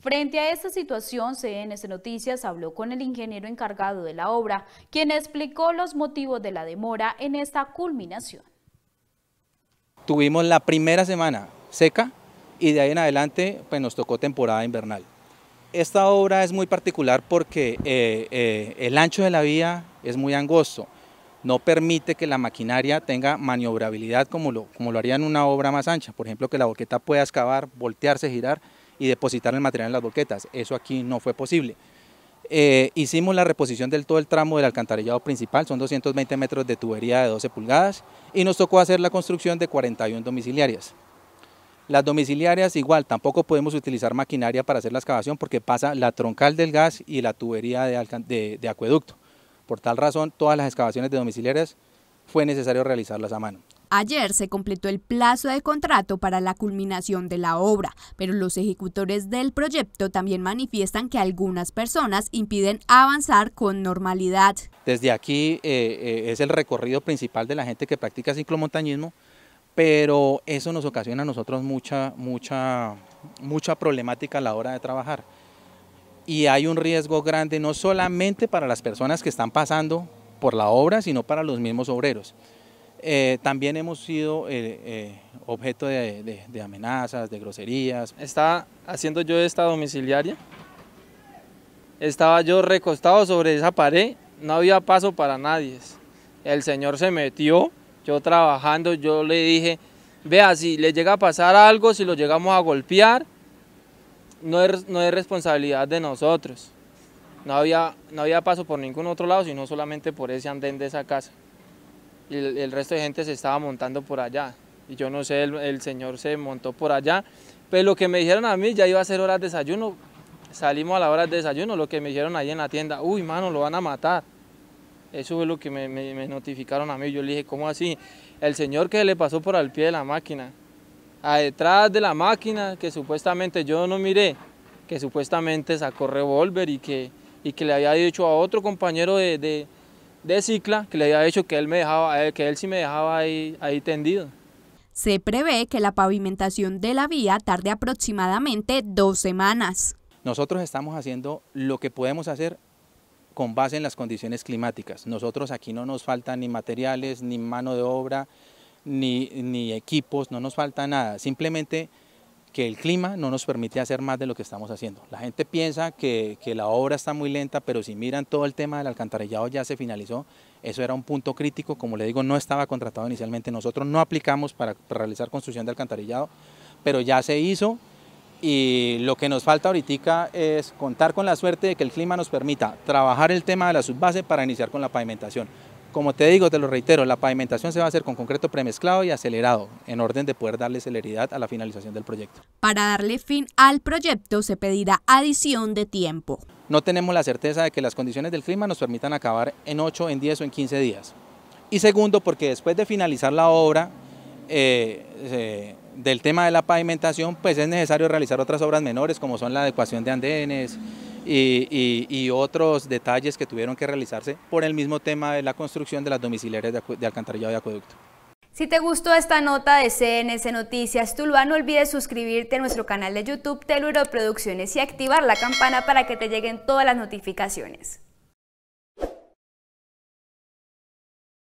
Frente a esta situación, CNS Noticias habló con el ingeniero encargado de la obra, quien explicó los motivos de la demora en esta culminación. Tuvimos la primera semana seca y de ahí en adelante pues, nos tocó temporada invernal. Esta obra es muy particular porque eh, eh, el ancho de la vía es muy angosto, no permite que la maquinaria tenga maniobrabilidad como como lo haría en una obra más ancha, por ejemplo que la boqueta pueda excavar, voltearse, girar, y depositar el material en las boquetas. Eso aquí no fue posible. Eh, hicimos la reposición del todo el tramo del alcantarillado principal, son 220 metros de tubería de 12 pulgadas y nos tocó hacer la construcción de 41 domiciliarias. Las domiciliarias igual, tampoco podemos utilizar maquinaria para hacer la excavación porque pasa la troncal del gas y la tubería de, de acueducto. Por tal razón, todas las excavaciones de domiciliarias fue necesario realizarlas a mano. Ayer se completó el plazo de contrato para la culminación de la obra, pero los ejecutores del proyecto también manifiestan que algunas personas impiden avanzar con normalidad. Desde aquí eh, eh, es el recorrido principal de la gente que practica ciclomontañismo, pero eso nos ocasiona a nosotros mucha, mucha, mucha problemática a la hora de trabajar. Y hay un riesgo grande no solamente para las personas que están pasando por la obra, sino para los mismos obreros. Eh, también hemos sido eh, eh, objeto de, amenazas, de groserías. Estaba haciendo yo esta domiciliaria, estaba yo recostado sobre esa pared, no había paso para nadie. El señor se metió, yo trabajando, yo le dije, vea, si le llega a pasar algo, si lo llegamos a golpear, no es, no es responsabilidad de nosotros. No había, no había paso por ningún otro lado, sino solamente por ese andén de esa casa y el, resto de gente se estaba montando por allá. Y yo no sé, el, señor se montó por allá. Pero pues lo que me dijeron a mí, ya iba a ser hora de desayuno. Salimos a la hora de desayuno, lo que me dijeron ahí en la tienda, uy, mano, lo van a matar. Eso fue lo que me, notificaron a mí. Yo le dije, ¿cómo así? El señor que le pasó por al pie de la máquina, a detrás de la máquina, que supuestamente yo no miré, que supuestamente sacó revólver y que, y que le había dicho a otro compañero de de Cicla que le había dicho que él, me dejaba, eh, que él sí me dejaba ahí, ahí tendido. Se prevé que la pavimentación de la vía tarde aproximadamente dos semanas. Nosotros estamos haciendo lo que podemos hacer con base en las condiciones climáticas. Nosotros aquí no nos faltan ni materiales, ni mano de obra, ni, ni equipos, no nos falta nada. Simplemente que el clima no nos permite hacer más de lo que estamos haciendo. La gente piensa que, la obra está muy lenta, pero si miran todo el tema del alcantarillado ya se finalizó. Eso era un punto crítico, como le digo, no estaba contratado inicialmente. Nosotros no aplicamos para, para realizar construcción de alcantarillado, pero ya se hizo y lo que nos falta ahorita es contar con la suerte de que el clima nos permita trabajar el tema de la subbase para iniciar con la pavimentación. Como te digo, te lo reitero, la pavimentación se va a hacer con concreto premezclado y acelerado, en orden de poder darle celeridad a la finalización del proyecto. Para darle fin al proyecto se pedirá adición de tiempo. No tenemos la certeza de que las condiciones del clima nos permitan acabar en 8, en 10 o en 15 días. Y segundo, porque después de finalizar la obra eh, eh, del tema de la pavimentación, pues es necesario realizar otras obras menores como son la adecuación de andenes, y, otros detalles que tuvieron que realizarse por el mismo tema de la construcción de las domiciliarias de, alcantarillado y acueducto. Si te gustó esta nota de Cns Noticias Tuluá, no olvides suscribirte a nuestro canal de YouTube Teluro Producciones y activar la campana para que te lleguen todas las notificaciones.